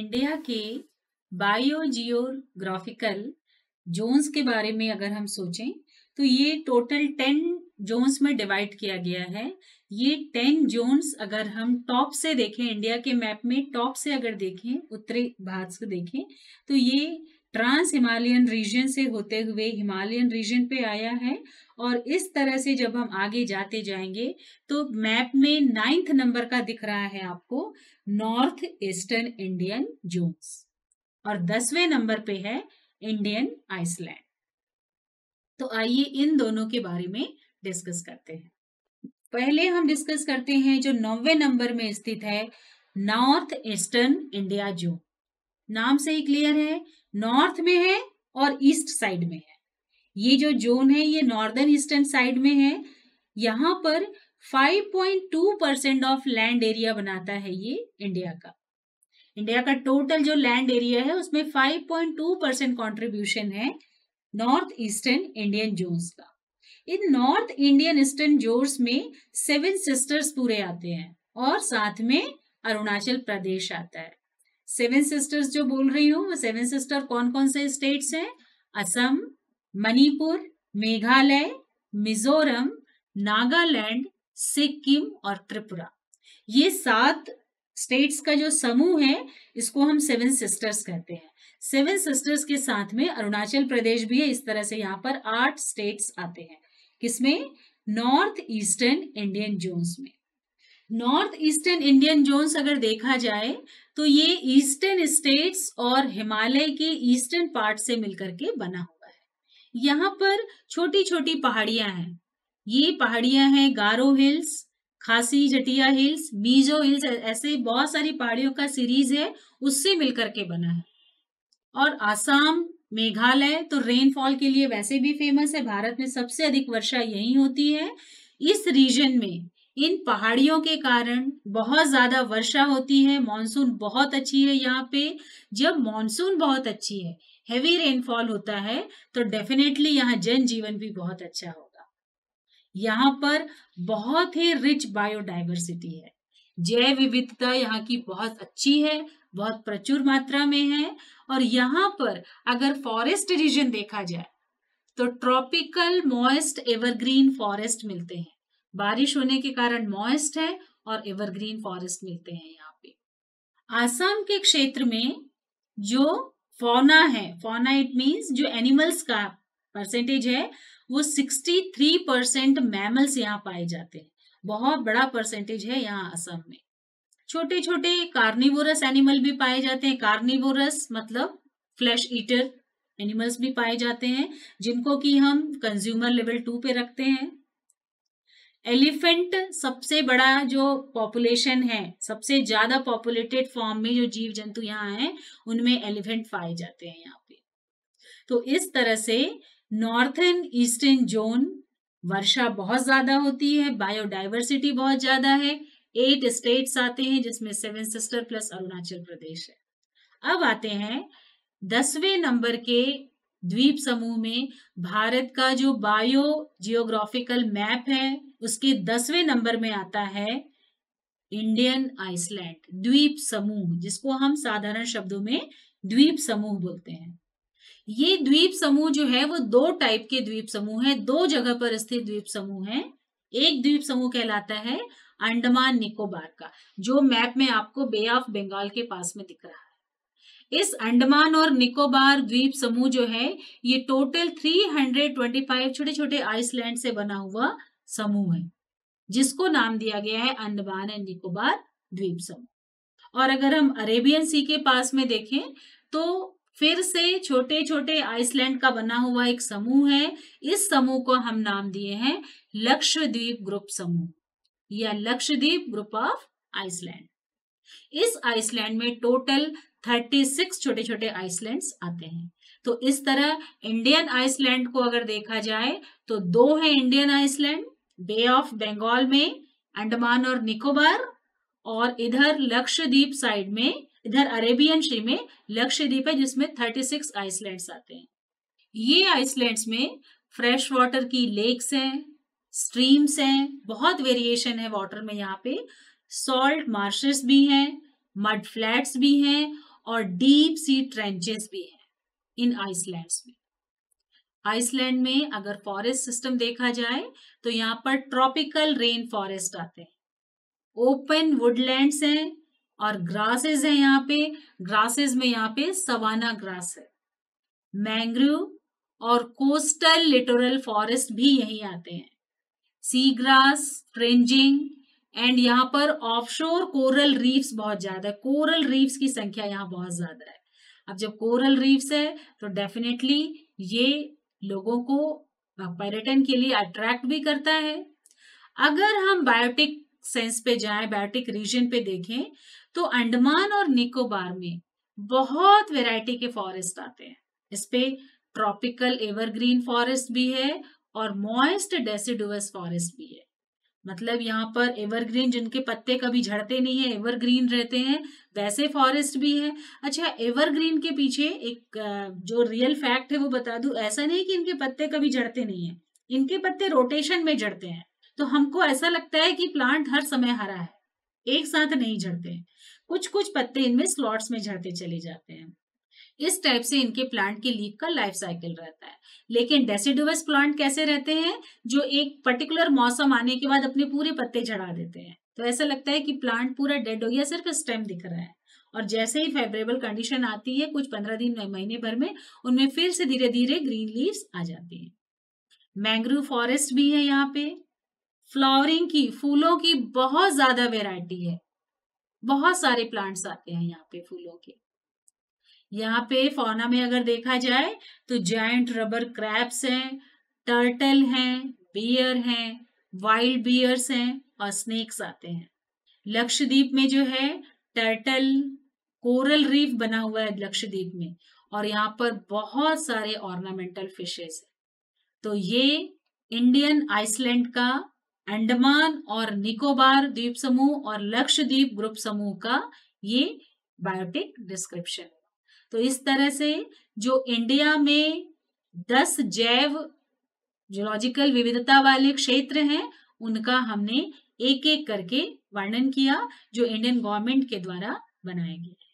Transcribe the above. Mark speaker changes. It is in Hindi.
Speaker 1: इंडिया के बायोजियोग्राफिकल जोन्स के बारे में अगर हम सोचें तो ये टोटल टेन जोन्स में डिवाइड किया गया है ये टेन जोन्स अगर हम टॉप से देखें इंडिया के मैप में टॉप से अगर देखें उत्तरी भारत से देखें तो ये ट्रांस हिमालयन रीजन से होते हुए हिमालयन रीजन पे आया है और इस तरह से जब हम आगे जाते जाएंगे तो मैप में नाइन्थ नंबर का दिख रहा है आपको नॉर्थ ईस्टर्न इंडियन जोन्स और दसवें नंबर पे है इंडियन आइसलैंड तो आइए इन दोनों के बारे में डिस्कस करते हैं पहले हम डिस्कस करते हैं जो नौवे नंबर में स्थित है नॉर्थ ईस्टर्न इंडिया जोन नाम से ही क्लियर है नॉर्थ में है और ईस्ट साइड में है ये जो जोन है ये नॉर्दर्न ईस्टर्न साइड में है यहाँ पर 5.2 परसेंट ऑफ लैंड एरिया बनाता है ये इंडिया का इंडिया का टोटल जो लैंड एरिया है उसमें 5.2 परसेंट कॉन्ट्रीब्यूशन है नॉर्थ ईस्टर्न इंडियन जोन का इन नॉर्थ इंडियन ईस्टर्न जोर्स में सेवन सिस्टर्स पूरे आते हैं और साथ में अरुणाचल प्रदेश आता है सेवन सिस्टर्स जो बोल रही हूँ वो सेवन सिस्टर कौन कौन से स्टेट्स हैं असम मणिपुर मेघालय मिजोरम नागालैंड सिक्किम और त्रिपुरा ये सात स्टेट्स का जो समूह है इसको हम सेवन सिस्टर्स कहते हैं सेवन सिस्टर्स के साथ में अरुणाचल प्रदेश भी है इस तरह से यहाँ पर आठ स्टेट्स आते हैं किसमें नॉर्थ ईस्टर्न इंडियन जोन्स में नॉर्थ ईस्टर्न इंडियन जोन्स अगर देखा जाए तो ये ईस्टर्न स्टेट्स और हिमालय के ईस्टर्न पार्ट से मिलकर के बना हुआ है यहाँ पर छोटी छोटी पहाड़ियां हैं ये पहाड़ियां हैं गारो हिल्स खासी जटिया हिल्स मीजो हिल्स ऐसे बहुत सारी पहाड़ियों का सीरीज है उससे मिलकर के बना है और आसाम मेघालय तो रेनफॉल के लिए वैसे भी फेमस है भारत में सबसे अधिक वर्षा यही होती है इस रीजन में इन पहाड़ियों के कारण बहुत ज्यादा वर्षा होती है मॉनसून बहुत अच्छी है यहाँ पे जब मॉनसून बहुत अच्छी है हैवी रेनफॉल होता है तो डेफिनेटली यहाँ जनजीवन भी बहुत अच्छा होगा यहाँ पर बहुत ही रिच बायोडाइवर्सिटी है जैव विविधता यहाँ की बहुत अच्छी है बहुत प्रचुर मात्रा में है और यहाँ पर अगर फॉरेस्ट रीजन देखा जाए तो ट्रॉपिकल मॉइस्ट एवरग्रीन फॉरेस्ट मिलते हैं बारिश होने के कारण मॉइस्ट है और एवरग्रीन फॉरेस्ट मिलते हैं यहाँ पे आसाम के क्षेत्र में जो फोना है फोना इट मींस जो एनिमल्स का परसेंटेज है वो 63 परसेंट मैमल्स यहाँ पाए जाते हैं बहुत बड़ा परसेंटेज है यहाँ असम में छोटे छोटे कार्निवोरस एनिमल भी पाए जाते हैं कार्निवोरस मतलब फ्लैश ईटर एनिमल्स भी पाए जाते हैं जिनको कि हम कंज्यूमर लेवल टू पे रखते हैं एलिफेंट सबसे बड़ा जो पॉपुलेशन है सबसे ज्यादा पॉपुलेटेड फॉर्म में जो जीव जंतु यहाँ हैं उनमें एलिफेंट पाए जाते हैं यहाँ पे तो इस तरह से नॉर्थन ईस्टर्न जोन वर्षा बहुत ज्यादा होती है बायोडाइवर्सिटी बहुत ज्यादा है एट स्टेट्स आते हैं जिसमें seven sister plus Arunachal Pradesh है अब आते हैं दसवें नंबर के द्वीप समूह में भारत का जो बायो जियोग्राफिकल मैप है उसके दसवें नंबर में आता है इंडियन आइसलैंड द्वीप समूह जिसको हम साधारण शब्दों में द्वीप समूह बोलते हैं ये द्वीप समूह जो है वो दो टाइप के द्वीप समूह है दो जगह पर स्थित द्वीप समूह है एक द्वीप समूह कहलाता है अंडमान निकोबार का जो मैप में आपको बे ऑफ बंगाल के पास में दिख रहा है इस अंडमान और निकोबार द्वीप समूह जो है ये टोटल 325 छोटे छोटे आइसलैंड से बना हुआ समूह है जिसको नाम दिया गया है अंडमान एंड निकोबार द्वीप समूह और अगर हम अरेबियन सी के पास में देखें तो फिर से छोटे छोटे आइसलैंड का बना हुआ एक समूह है इस समूह को हम नाम दिए हैं लक्षद्वीप ग्रुप समूह या लक्षद्वीप ग्रुप ऑफ आइसलैंड इस आइसलैंड में टोटल 36 छोटे छोटे आइसलैंड आते हैं तो इस तरह इंडियन आइसलैंड को अगर देखा जाए तो दो है Indian island bay of Bengal में अंडमान और निकोबार और इधर लक्षद्वीप साइड में इधर अरेबियन श्री में लक्षद्वीप है जिसमें 36 आइसलैंड्स आते हैं ये आइसलैंड्स में फ्रेश वाटर की लेक्स हैं स्ट्रीम्स हैं बहुत वेरिएशन है वाटर में यहाँ पे सॉल्ट मार्शेस भी हैं मड फ्लैट्स भी हैं और डीप सी ट्रेंचेस भी हैं इन आइसलैंड्स में आइसलैंड में अगर फॉरेस्ट सिस्टम देखा जाए तो यहाँ पर ट्रॉपिकल रेन फॉरेस्ट आते हैं ओपन वुडलैंड्स हैं और ग्रासेस हैं यहाँ पे ग्रासेस में यहाँ पे सवाना ग्रास है मैंग्रोव और कोस्टल लिटोरल फॉरेस्ट भी यहीं आते हैं सी ग्रास फ्रेंजिंग एंड यहाँ पर ऑफशोर कोरल रीफ्स बहुत ज्यादा है कोरल रीफ्स की संख्या यहाँ बहुत ज्यादा है अब जब कोरल रीफ्स है तो डेफिनेटली ये लोगों को पर्यटन के लिए अट्रैक्ट भी करता है अगर हम बायोटिक सेंस पे जाएं बायोटिक रीजन पे देखें तो अंडमान और निकोबार में बहुत वेराइटी के फॉरेस्ट आते हैं इस पे ट्रॉपिकल एवरग्रीन फॉरेस्ट भी है और मॉइस्ट डेसिडुअस फॉरेस्ट भी है मतलब यहाँ पर एवरग्रीन जिनके पत्ते कभी झड़ते नहीं है एवरग्रीन रहते हैं वैसे फॉरेस्ट भी है अच्छा एवरग्रीन के पीछे एक जो रियल फैक्ट है वो बता दू ऐसा नहीं कि इनके पत्ते कभी झड़ते नहीं है इनके पत्ते रोटेशन में झड़ते हैं तो हमको ऐसा लगता है कि प्लांट हर समय हरा है एक साथ नहीं झड़ते कुछ कुछ पत्ते इनमें स्लॉट्स में झड़ते चले जाते हैं इस टाइप से इनके प्लांट की लीफ का लाइफ साइकिल रहता है लेकिन डेसिडुअस प्लांट कैसे रहते हैं जो एक पर्टिकुलर मौसम आने के बाद अपने पूरे पत्ते झड़ा देते हैं तो ऐसा लगता है कि प्लांट पूरा डेड हो गया सिर्फ स्टेम दिख रहा है और जैसे ही फेवरेबल कंडीशन आती है कुछ पंद्रह दिन महीने भर में उनमें फिर से धीरे धीरे ग्रीन लीव आ जाती है मैंग्रोव फॉरेस्ट भी है यहाँ पे फ्लावरिंग की फूलों की बहुत ज्यादा वेराइटी है बहुत सारे प्लांट्स आते हैं यहाँ पे फूलों के यहाँ पे फौना में अगर देखा जाए तो जायंट रबर क्रैप्स हैं टर्टल हैं बियर हैं वाइल्ड बियर्स हैं और स्नेक्स आते हैं लक्षद्वीप में जो है टर्टल कोरल रीफ बना हुआ है लक्षद्वीप में और यहाँ पर बहुत सारे ऑर्नामेंटल फिशेस हैं तो ये इंडियन आइसलैंड का अंडमान और निकोबार द्वीप समूह और लक्षद्वीप ग्रुप समूह का ये बायोटिक डिस्क्रिप्शन है तो इस तरह से जो इंडिया में दस जैव जोलॉजिकल विविधता वाले क्षेत्र हैं उनका हमने एक एक करके वर्णन किया जो इंडियन गवर्नमेंट के द्वारा बनाया गया हैं